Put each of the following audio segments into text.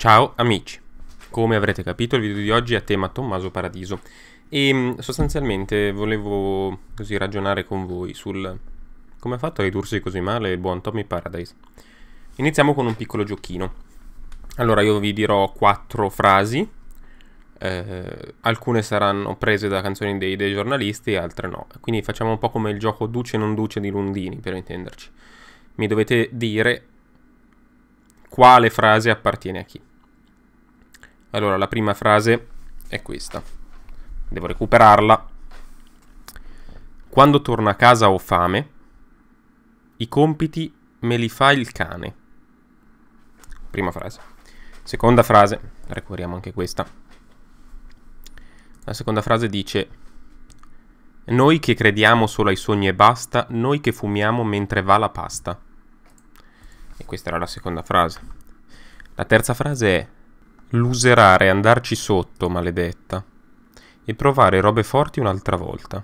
Ciao amici, come avrete capito il video di oggi è a tema Tommaso Paradiso e mm, sostanzialmente volevo così ragionare con voi sul come ha fatto a ridursi così male il buon Tommy Paradise. Iniziamo con un piccolo giochino. Allora io vi dirò quattro frasi, eh, alcune saranno prese da canzoni dei, dei giornalisti altre no, quindi facciamo un po' come il gioco duce non duce di Lundini per intenderci. Mi dovete dire quale frase appartiene a chi. Allora, la prima frase è questa. Devo recuperarla. Quando torno a casa ho fame, i compiti me li fa il cane. Prima frase. Seconda frase, recuperiamo anche questa. La seconda frase dice, noi che crediamo solo ai sogni e basta, noi che fumiamo mentre va la pasta. E questa era la seconda frase. La terza frase è, Luserare, andarci sotto, maledetta. E provare robe forti un'altra volta.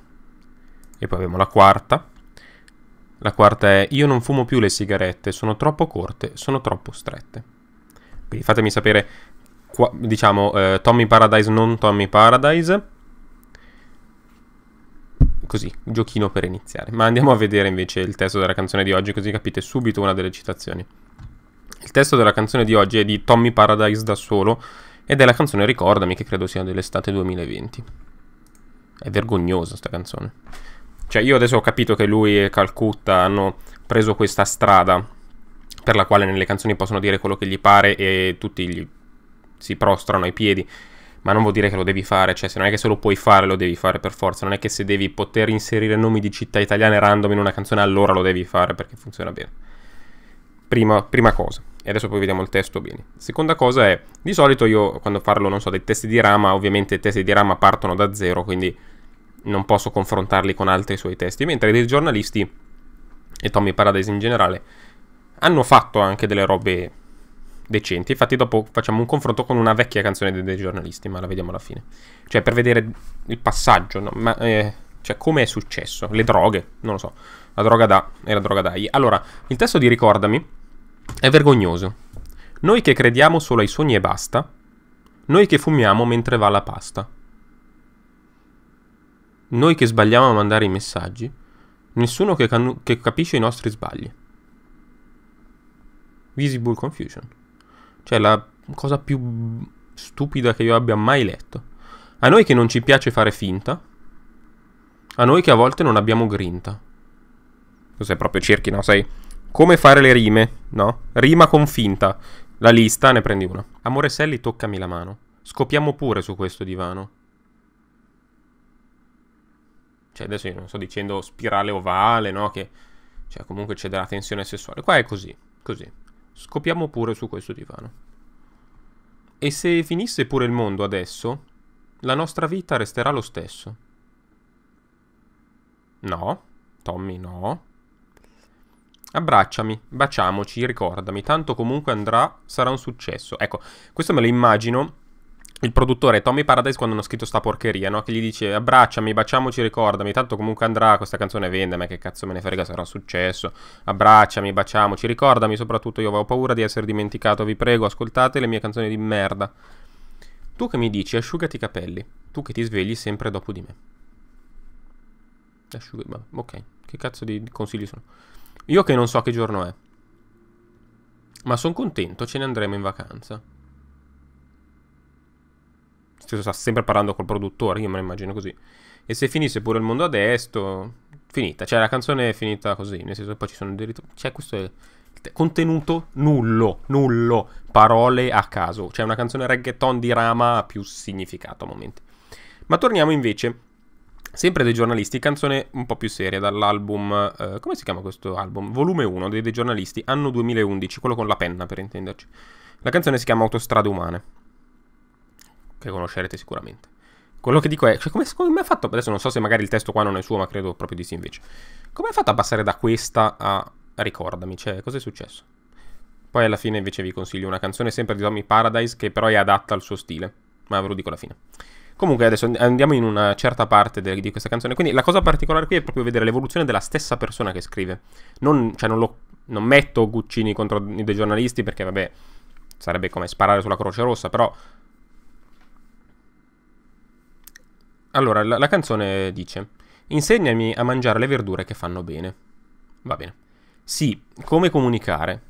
E poi abbiamo la quarta. La quarta è io non fumo più le sigarette, sono troppo corte, sono troppo strette. Quindi fatemi sapere, qua, diciamo, eh, Tommy Paradise, non Tommy Paradise. Così, giochino per iniziare. Ma andiamo a vedere invece il testo della canzone di oggi, così capite subito una delle citazioni. Il testo della canzone di oggi è di Tommy Paradise da solo ed è la canzone Ricordami che credo sia dell'estate 2020. È vergognosa sta canzone. Cioè io adesso ho capito che lui e Calcutta hanno preso questa strada per la quale nelle canzoni possono dire quello che gli pare e tutti gli si prostrano ai piedi ma non vuol dire che lo devi fare, cioè se non è che se lo puoi fare lo devi fare per forza, non è che se devi poter inserire nomi di città italiane random in una canzone allora lo devi fare perché funziona bene prima, prima cosa e adesso poi vediamo il testo bene. Seconda cosa è, di solito io quando parlo, non so, dei testi di rama, ovviamente i testi di rama partono da zero, quindi non posso confrontarli con altri suoi testi, mentre dei giornalisti, e Tommy Paradise in generale, hanno fatto anche delle robe decenti, infatti dopo facciamo un confronto con una vecchia canzone dei, dei giornalisti, ma la vediamo alla fine. Cioè, per vedere il passaggio, no? ma... Eh, cioè, come è successo? Le droghe, non lo so. La droga da e la droga dai. Allora, il testo di Ricordami è vergognoso. Noi che crediamo solo ai sogni e basta, noi che fumiamo mentre va la pasta. Noi che sbagliamo a mandare i messaggi, nessuno che, che capisce i nostri sbagli. Visible confusion. Cioè la cosa più stupida che io abbia mai letto. A noi che non ci piace fare finta, a noi che a volte non abbiamo grinta. Cos'è proprio cerchi, no? Sai, come fare le rime, no? Rima con finta. La lista, ne prendi una. Amore Sally, toccami la mano. Scopiamo pure su questo divano. Cioè, adesso io non sto dicendo spirale ovale, no? Che cioè, comunque c'è della tensione sessuale. Qua è così, così. Scopiamo pure su questo divano. E se finisse pure il mondo adesso, la nostra vita resterà lo stesso. No, Tommy, no. Abbracciami, baciamoci, ricordami, tanto comunque andrà, sarà un successo. Ecco, questo me lo immagino il produttore Tommy Paradise quando hanno scritto sta porcheria, no? Che gli dice abbracciami, baciamoci, ricordami, tanto comunque andrà, questa canzone vende, ma che cazzo me ne frega, sarà un successo. Abbracciami, baciamoci, ricordami, soprattutto io avevo paura di essere dimenticato, vi prego, ascoltate le mie canzoni di merda. Tu che mi dici asciugati i capelli, tu che ti svegli sempre dopo di me. Asciugati, ok, che cazzo di consigli sono? Io che non so che giorno è. Ma sono contento, ce ne andremo in vacanza. Sto sempre parlando col produttore, io me lo immagino così. E se finisse pure il mondo adesso, finita. Cioè la canzone è finita così, nel senso poi ci sono dei ritorni. Cioè questo è contenuto nullo, nullo, parole a caso. Cioè una canzone reggaeton di Rama ha più significato a momenti. Ma torniamo invece Sempre dei giornalisti, canzone un po' più seria dall'album, eh, come si chiama questo album? Volume 1 dei, dei giornalisti, anno 2011, quello con la penna per intenderci. La canzone si chiama Autostrade Umane, che conoscerete sicuramente. Quello che dico è, cioè come, ha fatto, adesso non so se magari il testo qua non è suo, ma credo proprio di sì invece. Come ha fatto a passare da questa a Ricordami, cioè cosa è successo? Poi alla fine invece vi consiglio una canzone sempre di Tommy Paradise che però è adatta al suo stile, ma ve lo dico alla fine. Comunque adesso andiamo in una certa parte de- di questa canzone. Quindi la cosa particolare qui è proprio vedere l'evoluzione della stessa persona che scrive. Non, cioè non, lo, non metto Guccini contro dei giornalisti perché vabbè sarebbe come sparare sulla Croce Rossa, però... Allora, la, la canzone dice, insegnami a mangiare le verdure che fanno bene. Va bene. Sì, come comunicare.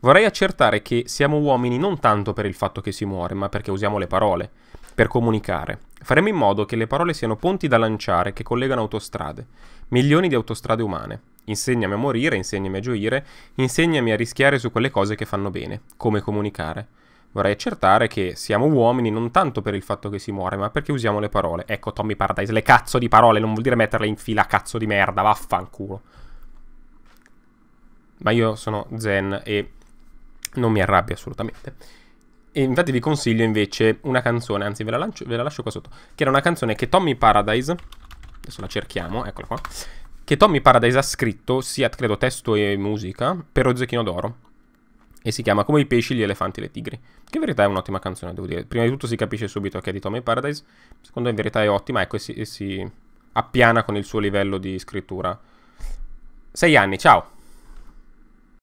Vorrei accertare che siamo uomini non tanto per il fatto che si muore, ma perché usiamo le parole per comunicare. Faremo in modo che le parole siano ponti da lanciare che collegano autostrade, milioni di autostrade umane. Insegnami a morire, insegnami a gioire, insegnami a rischiare su quelle cose che fanno bene, come comunicare. Vorrei accertare che siamo uomini non tanto per il fatto che si muore, ma perché usiamo le parole. Ecco, Tommy Paradise, le cazzo di parole, non vuol dire metterle in fila, cazzo di merda, vaffanculo. Ma io sono zen e non mi arrabbio assolutamente. E infatti vi consiglio invece una canzone, anzi ve la, lancio, ve la lascio qua sotto, che era una canzone che Tommy Paradise, adesso la cerchiamo, eccola qua, che Tommy Paradise ha scritto, sia credo testo e musica, per lo Zecchino d'Oro. E si chiama Come i pesci, gli elefanti e le tigri. Che in verità è un'ottima canzone, devo dire. Prima di tutto si capisce subito che è di Tommy Paradise. Secondo me in verità è ottima, ecco, e si, e si appiana con il suo livello di scrittura. Sei anni, ciao!